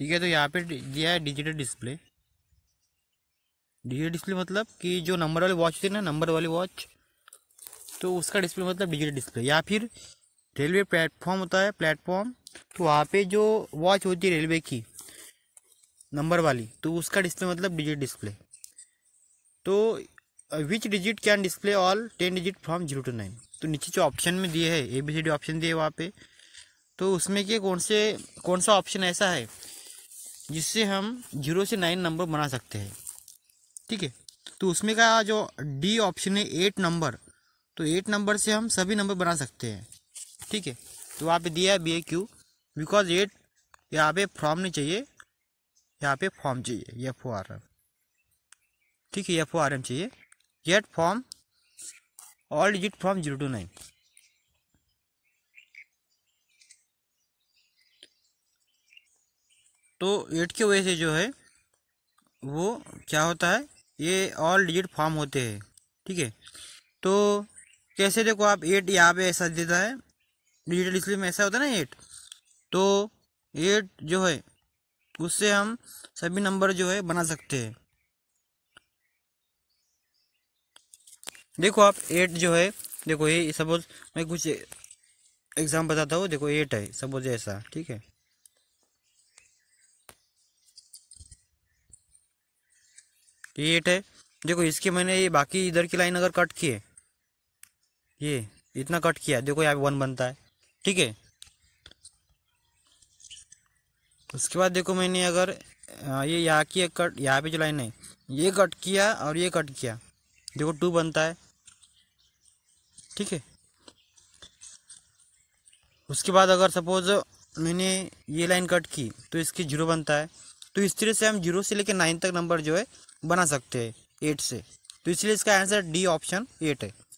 ठीक है तो यहाँ पे दिया है डिजिटल डिस्प्ले डिजिटल डिस्प्ले मतलब कि जो नंबर वाली वॉच थी ना नंबर वाली वॉच तो उसका डिस्प्ले मतलब डिजिटल डिस्प्ले या फिर रेलवे प्लेटफॉर्म होता है प्लेटफॉर्म तो वहाँ पे जो वॉच होती है रेलवे की नंबर वाली तो उसका डिस्प्ले मतलब डिजिट डिस्प्ले तो which digit can display all ten digit from zero to nine तो नीचे जो ऑप्शन में दिए है A B C D option दिए वहाँ पे तो उसमें के कौन से कौन सा ऑप्शन ऐसा है जिससे हम जीरो से नाइन नंबर बना सकते हैं ठीक है तो उसमें का जो डी ऑप्शन है एट नंबर तो एट नंबर से हम सभी नंबर बना सकते हैं ठीक है तो वहाँ पे दिया है B A Q because eight यहाँ पे फॉर्म नहीं चाहिए यहाँ पे फॉर्म चाहिए एफ ओ आर एम ठीक है एफ ओ आर एम चाहिए eight form all digit from zero to nine तो एट के वजह से जो है वो क्या होता है ये ऑल डिजिट फॉर्म होते हैं ठीक है तो कैसे देखो आप एट यहाँ पे ऐसा देता है डिजिटल डिस्प्ले में ऐसा होता है ना एट तो एट जो है उससे हम सभी नंबर जो है बना सकते हैं देखो आप एट जो है देखो ये सपोज मैं कुछ एग्जाम बताता हूँ देखो एट है सपोज ऐसा ठीक है ये एट है देखो इसके मैंने ये बाकी इधर की लाइन अगर कट किए ये इतना कट किया देखो यहाँ पे वन बनता है ठीक है उसके बाद देखो मैंने अगर ये यहाँ की कट यहाँ पे जो लाइन है ये कट किया और ये कट किया देखो टू बनता है ठीक है उसके बाद अगर सपोज मैंने ये लाइन कट की तो इसकी जीरो बनता है तो इस तरह से हम जीरो से लेकर नाइन तक नंबर जो है बना सकते हैं एट से तो इसलिए इसका आंसर डी ऑप्शन एट है